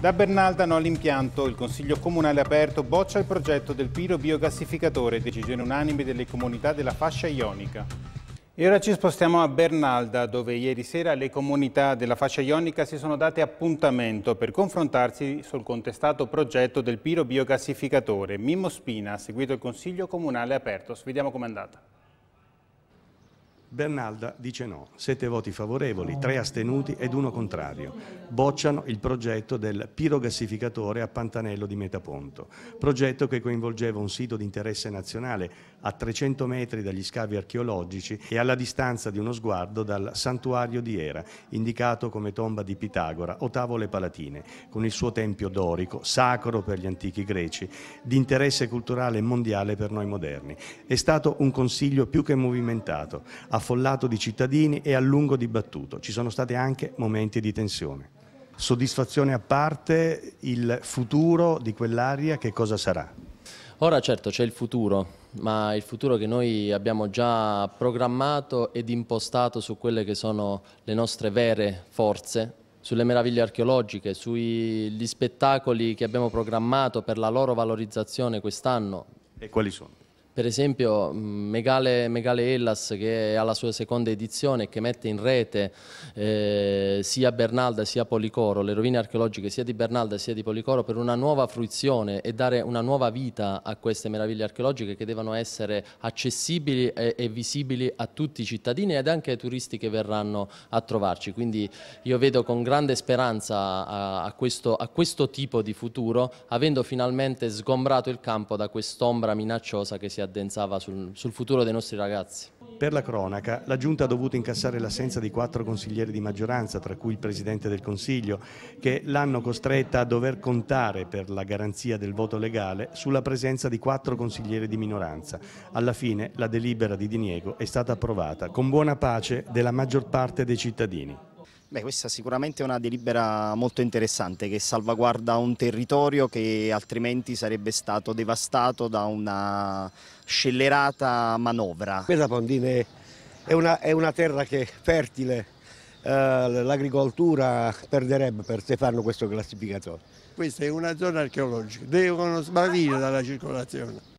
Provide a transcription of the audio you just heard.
Da Bernaldano all'impianto, il Consiglio Comunale aperto boccia il progetto del Piro biogassificatore, decisione unanime delle comunità della fascia ionica. E ora ci spostiamo a Bernalda, dove ieri sera le comunità della fascia ionica si sono date appuntamento per confrontarsi sul contestato progetto del Piro biogassificatore. Mimmo Spina ha seguito il Consiglio Comunale aperto. Vediamo com'è andata. Bernalda dice no, sette voti favorevoli, tre astenuti ed uno contrario. Bocciano il progetto del pirogassificatore a Pantanello di Metaponto, progetto che coinvolgeva un sito di interesse nazionale a 300 metri dagli scavi archeologici e alla distanza di uno sguardo dal santuario di Era, indicato come tomba di Pitagora o tavole palatine, con il suo tempio dorico, sacro per gli antichi greci, di interesse culturale mondiale per noi moderni. È stato un consiglio più che movimentato, affollato di cittadini e a lungo dibattuto. Ci sono stati anche momenti di tensione. Soddisfazione a parte, il futuro di quell'area che cosa sarà? Ora certo c'è il futuro, ma il futuro che noi abbiamo già programmato ed impostato su quelle che sono le nostre vere forze, sulle meraviglie archeologiche, sugli spettacoli che abbiamo programmato per la loro valorizzazione quest'anno. E quali sono? per esempio mm, Megale, Megale, Ellas che è alla sua seconda edizione e che mette in rete eh, sia Bernalda sia Policoro, le rovine archeologiche sia di Bernalda sia di Policoro per una nuova fruizione e dare una nuova vita a queste meraviglie archeologiche che devono essere accessibili e, e visibili a tutti i cittadini ed anche ai turisti che verranno a trovarci. Quindi io vedo con grande speranza a, a, questo, a questo tipo di futuro avendo finalmente sgombrato il campo da quest'ombra minacciosa che si è addensava sul, sul futuro dei nostri ragazzi. Per la cronaca, la Giunta ha dovuto incassare l'assenza di quattro consiglieri di maggioranza, tra cui il Presidente del Consiglio, che l'hanno costretta a dover contare per la garanzia del voto legale sulla presenza di quattro consiglieri di minoranza. Alla fine la delibera di diniego è stata approvata con buona pace della maggior parte dei cittadini. Beh, questa sicuramente è una delibera molto interessante che salvaguarda un territorio che altrimenti sarebbe stato devastato da una scellerata manovra. Questa Pondine è una, è una terra che è fertile, eh, l'agricoltura perderebbe per se fanno questo classificatore. Questa è una zona archeologica, devono smarrire dalla circolazione.